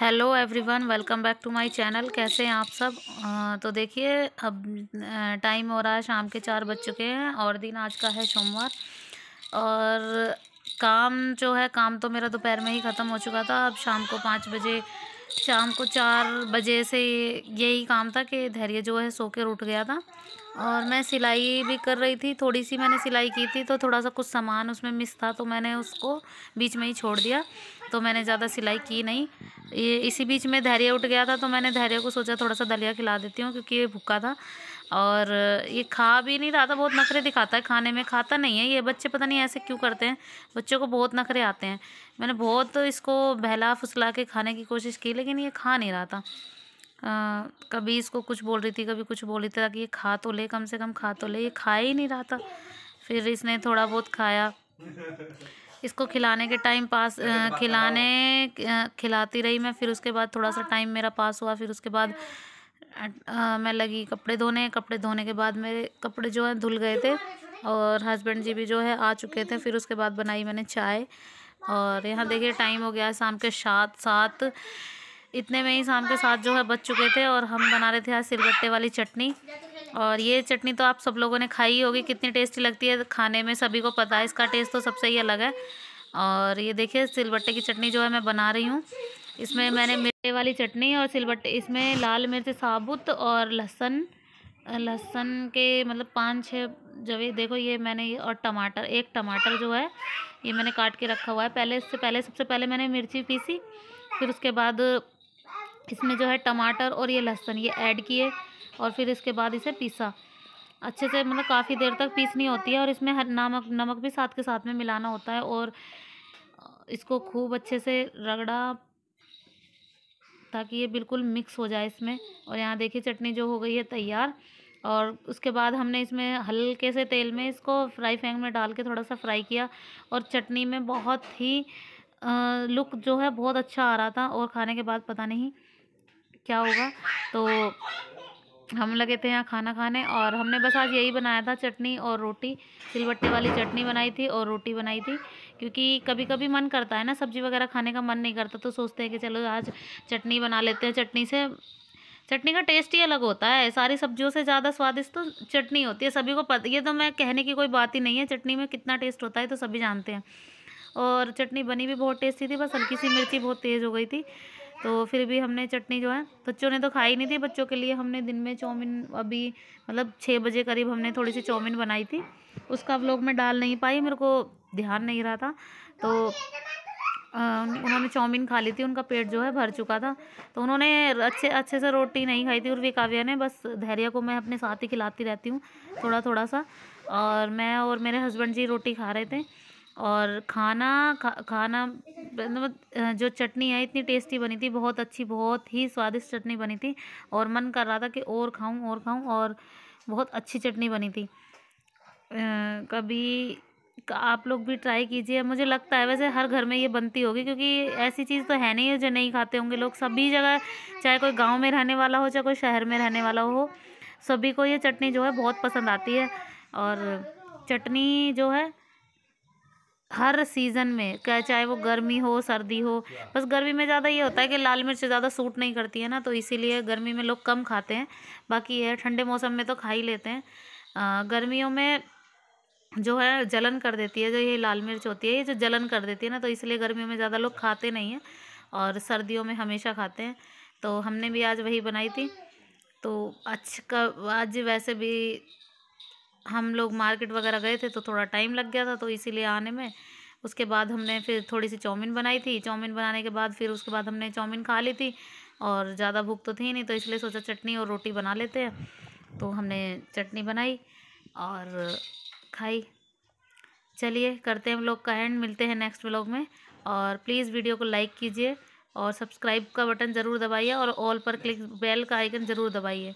hello everyone welcome back to my channel कैसे हैं आप सब तो देखिए अब टाइम हो रहा है शाम के चार बज चुके हैं और दिन आज का है सोमवार और काम जो है काम तो मेरा दोपहर में ही ख़त्म हो चुका था अब शाम को पाँच बजे शाम को चार बजे से यही काम था कि धैर्य जो है सो कर उठ गया था और मैं सिलाई भी कर रही थी थोड़ी सी मैंने सिलाई की थी तो थोड़ा सा कुछ सामान उसमें मिस था तो मैंने उसको बीच में ही छोड़ दिया तो मैंने ज़्यादा सिलाई की नहीं ये इसी बीच में धैर्य उठ गया था तो मैंने धैर्य को सोचा थोड़ा सा दलिया खिला देती हूँ क्योंकि ये भूखा था और ये खा भी नहीं रहा था बहुत नखरे दिखाता है खाने में खाता नहीं है ये बच्चे पता नहीं ऐसे क्यों करते हैं बच्चों को बहुत नखरे आते हैं मैंने बहुत इसको बहला फुसला के खाने की कोशिश की लेकिन ये खा नहीं रहा था आ, कभी इसको कुछ बोल रही थी कभी कुछ बोल रही थी ताकि ये खा तो ले कम से कम खा तो ले ये खा ही नहीं रहा था फिर इसने थोड़ा बहुत खाया इसको खिलाने के टाइम पास खिलाने खिलाती रही मैं फिर उसके बाद थोड़ा सा टाइम मेरा पास हुआ फिर उसके बाद मैं लगी कपड़े धोने कपड़े धोने के बाद मेरे कपड़े जो है धुल गए थे और हस्बैंड जी भी जो है आ चुके थे फिर उसके बाद बनाई मैंने चाय और यहाँ देखिए टाइम हो गया है शाम के सात सात इतने में ही शाम के साथ जो है बच चुके थे और हम बना रहे थे आज सिलगट्टे वाली चटनी और ये चटनी तो आप सब लोगों ने खाई होगी कितनी टेस्टी लगती है खाने में सभी को पता है इसका टेस्ट तो सबसे ही अलग है और ये देखिए सिलबट्टे की चटनी जो है मैं बना रही हूँ इसमें मैंने वाली चटनी और सिलबट्टे इसमें लाल मिर्च साबुत और लहसुन लहसुन के मतलब पाँच छः जब ये देखो ये मैंने ये और टमाटर एक टमाटर जो है ये मैंने काट के रखा हुआ है पहले इससे पहले सबसे पहले मैंने मिर्ची पीसी फिर उसके बाद इसमें जो है टमाटर और ये लहसुन ये ऐड किए और फिर इसके बाद इसे पीसा अच्छे से मतलब काफ़ी देर तक पीसनी होती है और इसमें हर नमक नमक भी साथ के साथ में मिलाना होता है और इसको खूब अच्छे से रगड़ा ताकि ये बिल्कुल मिक्स हो जाए इसमें और यहाँ देखिए चटनी जो हो गई है तैयार और उसके बाद हमने इसमें हल्के से तेल में इसको फ्राई फैन में डाल के थोड़ा सा फ्राई किया और चटनी में बहुत ही लुक जो है बहुत अच्छा आ रहा था और खाने के बाद पता नहीं क्या होगा तो हम लगे थे यहाँ खाना खाने और हमने बस आज यही बनाया था चटनी और रोटी सिलबट्टे वाली चटनी बनाई थी और रोटी बनाई थी क्योंकि कभी कभी मन करता है ना सब्ज़ी वगैरह खाने का मन नहीं करता तो सोचते हैं कि चलो आज चटनी बना लेते हैं चटनी से चटनी का टेस्ट ही अलग होता है सारी सब्जियों से ज़्यादा स्वादिष्ट तो चटनी होती है सभी को पता ये तो मैं कहने की कोई बात ही नहीं है चटनी में कितना टेस्ट होता है तो सभी जानते हैं और चटनी बनी भी बहुत टेस्टी थी बस हल्की सी मिर्ची बहुत तेज़ हो गई थी तो फिर भी हमने चटनी जो है बच्चों ने तो खाई नहीं थी बच्चों के लिए हमने दिन में चाउमीन अभी मतलब छः बजे करीब हमने थोड़ी सी चाउमीन बनाई थी उसका लोग मैं डाल नहीं पाई मेरे को ध्यान नहीं रहा था तो उन्होंने चाउमीन खा ली थी उनका पेट जो है भर चुका था तो उन्होंने अच्छे अच्छे से रोटी नहीं खाई थी और काव्या ने बस धैर्य को मैं अपने साथ ही खिलाती रहती हूँ थोड़ा थोड़ा सा और मैं और मेरे हस्बैंड जी रोटी खा रहे थे और खाना खा, खाना मतलब जो चटनी है इतनी टेस्टी बनी थी बहुत अच्छी बहुत ही स्वादिष्ट चटनी बनी थी और मन कर रहा था कि और खाऊं और खाऊं और बहुत अच्छी चटनी बनी थी आ, कभी आप लोग भी ट्राई कीजिए मुझे लगता है वैसे हर घर में ये बनती होगी क्योंकि ऐसी चीज़ तो है नहीं है जो नहीं खाते होंगे लोग सभी जगह चाहे कोई गांव में रहने वाला हो चाहे कोई शहर में रहने वाला हो सभी को ये चटनी जो है बहुत पसंद आती है और चटनी जो है हर सीज़न में क्या चाहे वो गर्मी हो सर्दी हो बस गर्मी में ज़्यादा ये होता है कि लाल मिर्च ज़्यादा सूट नहीं करती है ना तो इसीलिए गर्मी में लोग कम खाते हैं बाकी ये ठंडे मौसम में तो खा ही लेते हैं गर्मियों में जो है जलन कर देती है जो ये लाल मिर्च होती है ये जो जलन कर देती है ना तो इसलिए गर्मियों में ज़्यादा लोग खाते नहीं हैं और सर्दियों में हमेशा खाते हैं तो हमने भी आज वही बनाई थी तो आज का आज वैसे भी हम लोग मार्केट वगैरह गए थे तो थोड़ा टाइम लग गया था तो इसीलिए आने में उसके बाद हमने फिर थोड़ी सी चाउमीन बनाई थी चाउमीन बनाने के बाद फिर उसके बाद हमने चाउमीन खा ली थी और ज़्यादा भूख तो थी नहीं तो इसलिए सोचा चटनी और रोटी बना लेते हैं तो हमने चटनी बनाई और खाई चलिए करते हैं हम लोग का एंड मिलते हैं नेक्स्ट व्लॉग में और प्लीज़ वीडियो को लाइक कीजिए और सब्सक्राइब का बटन ज़रूर दबाइए और ऑल पर क्लिक बेल का आइकन ज़रूर दबाइए